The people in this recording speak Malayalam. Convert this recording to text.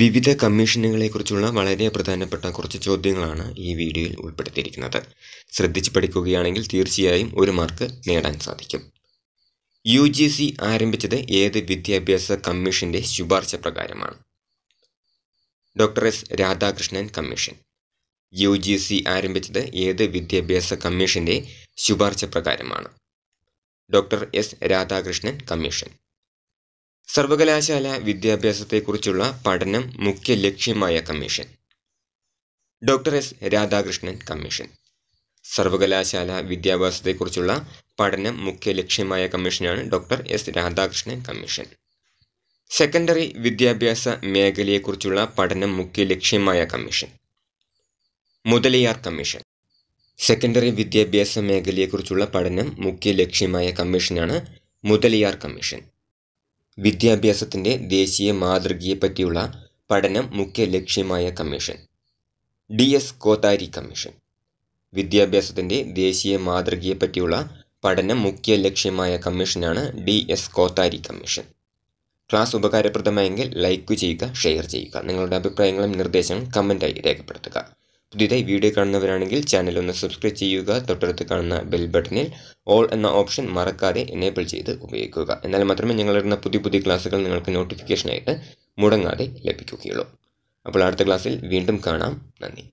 വിവിധ കമ്മീഷനുകളെക്കുറിച്ചുള്ള വളരെ പ്രധാനപ്പെട്ട കുറച്ച് ചോദ്യങ്ങളാണ് ഈ വീഡിയോയിൽ ഉൾപ്പെടുത്തിയിരിക്കുന്നത് ശ്രദ്ധിച്ച് പഠിക്കുകയാണെങ്കിൽ തീർച്ചയായും ഒരു മാർക്ക് നേടാൻ സാധിക്കും യു ജി സി ആരംഭിച്ചത് ഏത് വിദ്യാഭ്യാസ കമ്മീഷന്റെ ശുപാർശ പ്രകാരമാണ് doctor S Radhakrishnan commission U G C ആരംഭിച്ചത് ഏത് വിദ്യാഭ്യാസ കമ്മീഷന്റെ ശുപാർശ പ്രകാരമാണ് ഡോക്ടർ എസ് രാധാകൃഷ്ണൻ കമ്മീഷൻ സർവകലാശാല വിദ്യാഭ്യാസത്തെക്കുറിച്ചുള്ള പഠനം മുഖ്യ ലക്ഷ്യമായ commission doctor S Radhakrishnan commission സർവകലാശാല വിദ്യാഭ്യാസത്തെക്കുറിച്ചുള്ള പഠനം മുഖ്യ ലക്ഷ്യമായ കമ്മീഷനാണ് doctor S Radhakrishnan commission secondary വിദ്യാഭ്യാസ മേഖലയെക്കുറിച്ചുള്ള പഠനം മുഖ്യ ലക്ഷ്യമായ കമ്മീഷൻ മുതലിയാർ കമ്മീഷൻ സെക്കൻഡറി വിദ്യാഭ്യാസ മേഖലയെക്കുറിച്ചുള്ള പഠനം മുഖ്യ ലക്ഷ്യമായ കമ്മീഷനാണ് മുതലിയാർ കമ്മീഷൻ വിദ്യാഭ്യാസത്തിൻ്റെ ദേശീയ മാതൃകയെപ്പറ്റിയുള്ള പഠനം മുഖ്യ ലക്ഷ്യമായ commission D S Kothari commission വിദ്യാഭ്യാസത്തിൻ്റെ ദേശീയ മാതൃകയെപ്പറ്റിയുള്ള പഠനം മുഖ്യ ലക്ഷ്യമായ കമ്മീഷനാണ് D S Kothari commission class ഉപകാരപ്രദമായെങ്കിൽ ലൈക്ക് ചെയ്യുക ഷെയർ ചെയ്യുക നിങ്ങളുടെ അഭിപ്രായങ്ങളും നിർദ്ദേശങ്ങളും കമൻ്റായി രേഖപ്പെടുത്തുക പുതിയതായി വീഡിയോ കാണുന്നവരാണെങ്കിൽ ചാനൽ ഒന്ന് സബ്സ്ക്രൈബ് ചെയ്യുക തൊട്ടടുത്ത് കാണുന്ന ബെൽ ബട്ടണിൽ ഓൾ എന്ന ഓപ്ഷൻ മറക്കാതെ എനേബിൾ ചെയ്ത് ഉപയോഗിക്കുക എന്നാൽ മാത്രമേ ഞങ്ങളിടുന്ന പുതിയ പുതിയ ക്ലാസ്സുകൾ നിങ്ങൾക്ക് നോട്ടിഫിക്കേഷനായിട്ട് മുടങ്ങാതെ ലഭിക്കുകയുള്ളൂ അപ്പോൾ അടുത്ത ക്ലാസ്സിൽ വീണ്ടും കാണാം നന്ദി